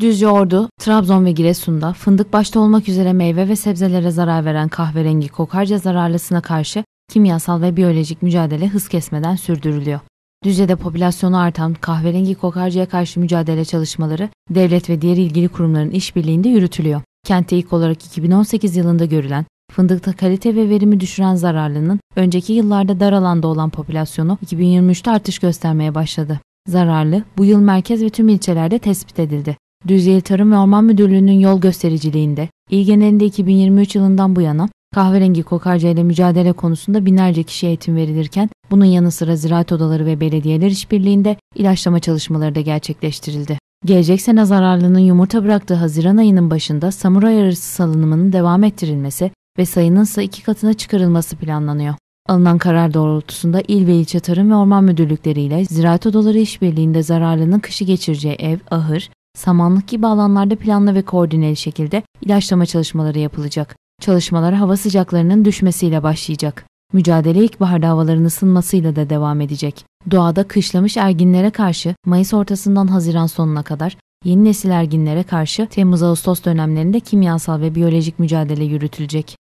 Düzyoğurdu, Trabzon ve Giresun'da fındık başta olmak üzere meyve ve sebzelere zarar veren kahverengi kokarca zararlısına karşı kimyasal ve biyolojik mücadele hız kesmeden sürdürülüyor. Düzce'de popülasyonu artan kahverengi kokarcaya karşı mücadele çalışmaları devlet ve diğer ilgili kurumların işbirliğinde yürütülüyor. Kentte ilk olarak 2018 yılında görülen fındıkta kalite ve verimi düşüren zararlının önceki yıllarda dar alanda olan popülasyonu 2023'te artış göstermeye başladı. Zararlı bu yıl merkez ve tüm ilçelerde tespit edildi. Düzce Tarım ve Orman Müdürlüğü'nün yol göstericiliğinde il genelinde 2023 yılından bu yana kahverengi kokarca ile mücadele konusunda binlerce kişi eğitim verilirken bunun yanı sıra ziraat odaları ve belediyeler işbirliğinde ilaçlama çalışmaları da gerçekleştirildi. Gelecek sene zararlının yumurta bıraktığı Haziran ayının başında samuray arısı salınımının devam ettirilmesi ve sayının ise iki katına çıkarılması planlanıyor. Alınan karar doğrultusunda il ve ilçe tarım ve orman müdürlükleri ile ziraat odaları işbirliğinde zararlının kışı geçireceği ev, ahır, samanlık gibi alanlarda planlı ve koordineli şekilde ilaçlama çalışmaları yapılacak. Çalışmalar hava sıcaklarının düşmesiyle başlayacak. Mücadele ilkbaharda havaların ısınmasıyla da devam edecek. Doğada kışlamış erginlere karşı Mayıs ortasından Haziran sonuna kadar, yeni nesil erginlere karşı Temmuz-Ağustos dönemlerinde kimyasal ve biyolojik mücadele yürütülecek.